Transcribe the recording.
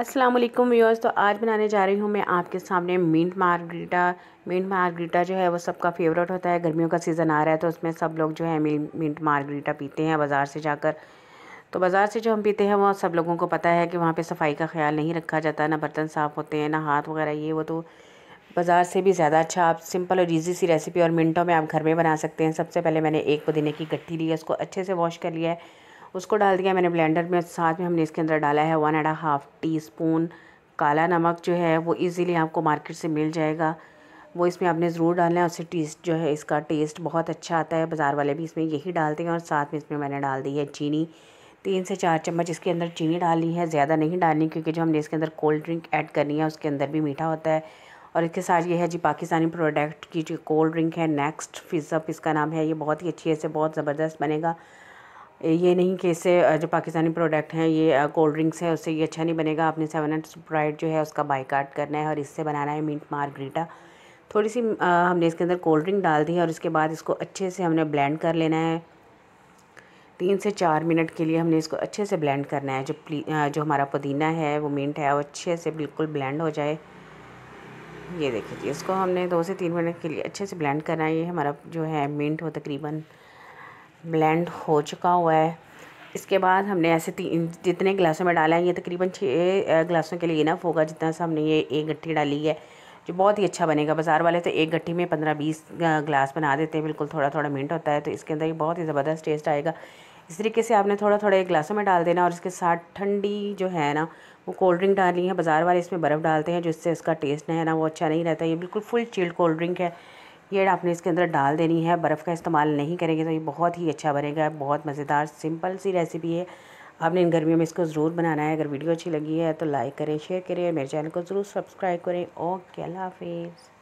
अस्सलाम वालेकुम व्यूअर्स तो आज बनाने जा रही हूँ मैं आपके सामने मिंट मार्गरीटा मिंट मार्गरीटा जो है वो सबका फेवरेट होता है गर्मियों का सीज़न आ रहा है तो उसमें सब लोग जो है मिंट मार्गरीटा पीते हैं बाज़ार से जाकर तो बाज़ार से जो हम पीते हैं वो सब लोगों को पता है कि वहाँ पे सफाई का ख्याल नहीं रखा जाता ना बर्तन साफ़ होते हैं ना हाथ वगैरह ये वो तो बाज़ार से भी ज़्यादा अच्छा आप सिंपल और ईजी सी रेसिपी और मिनटों में आप घर में बना सकते हैं सबसे पहले मैंने एक पुदीने की गट्ठी ली है उसको अच्छे से वॉश कर लिया है उसको डाल दिया मैंने ब्लेंडर में साथ में हमने इसके अंदर डाला है one and half teaspoon काला नमक जो है वो इजीली आपको मार्केट से मिल जाएगा वो इसमें आपने ज़रूर डालना है उससे टेस्ट जो है इसका टेस्ट बहुत अच्छा आता है बाज़ार वाले भी इसमें यही डालते हैं और साथ में इसमें मैंने डाल दी है चीनी तीन से चार चम्मच इसके अंदर चीनी डाली है ज़्यादा नहीं डालनी क्योंकि जो हमने इसके अंदर कोल्ड ड्रिंक ऐड करनी है उसके अंदर भी मीठा होता है और इसके साथ ये है जी पाकिस्तानी प्रोडक्ट की जो कोल्ड ड्रिंक है नेक्स्ट फिजअप इसका नाम है ये बहुत ही अच्छी है इसे बहुत ज़बरदस्त बनेगा ये नहीं कि इससे जो पाकिस्तानी प्रोडक्ट हैं ये कोल्ड ड्रिंक्स है उससे ये अच्छा नहीं बनेगा आपने सेवन एंड स्प्राइट जो है उसका बाईकाट करना है और इससे बनाना है मीट मारग्रीटा थोड़ी सी आ, हमने इसके अंदर कोल्ड ड्रिंक डाल दी है और इसके बाद इसको अच्छे से हमने ब्लेंड कर लेना है तीन से चार मिनट के लिए हमने इसको अच्छे से ब्लेंड करना है जो जो हमारा पुदीना है वो मिंट है वो अच्छे से बिल्कुल ब्लेंड हो जाए ये देखिए इसको हमने दो से तीन मिनट के लिए अच्छे से ब्लेंड करना है ये हमारा जो है मिंट हो तकरीबन ब्लेंड हो चुका हुआ है इसके बाद हमने ऐसे तीन जितने गिलासों में डाला है ये तकरीबन छः गिलासों के लिए इनफ होगा जितना सा हमने ये एक गट्ठी डाली है जो बहुत ही अच्छा बनेगा बाज़ार वाले तो एक गट्ठी में पंद्रह बीस गिलास बना देते हैं बिल्कुल थोड़ा थोड़ा मिनट होता है तो इसके अंदर ये बहुत ही ज़बरदस्त टेस्ट आएगा इस तरीके से आपने थोड़ा थोड़ा एक गिलासों में डाल देना और इसके साथ ठंडी जो है ना वो कोल्ड ड्रिंक डालनी है बाज़ार वाले इसमें बर्फ़ डालते हैं जिससे इसका टेस्ट है ना वो अच्छा नहीं रहता ये बिल्कुल फुल चिल्ड कोल्ड ड्रिंक है ये आपने इसके अंदर डाल देनी है बर्फ़ का इस्तेमाल नहीं करेंगे तो ये बहुत ही अच्छा बनेगा बहुत मज़ेदार सिंपल सी रेसिपी है आपने इन गर्मियों में इसको ज़रूर बनाना है अगर वीडियो अच्छी लगी है तो लाइक करें शेयर करें मेरे चैनल को ज़रूर सब्सक्राइब करें ओके अल्लाह हाफिज़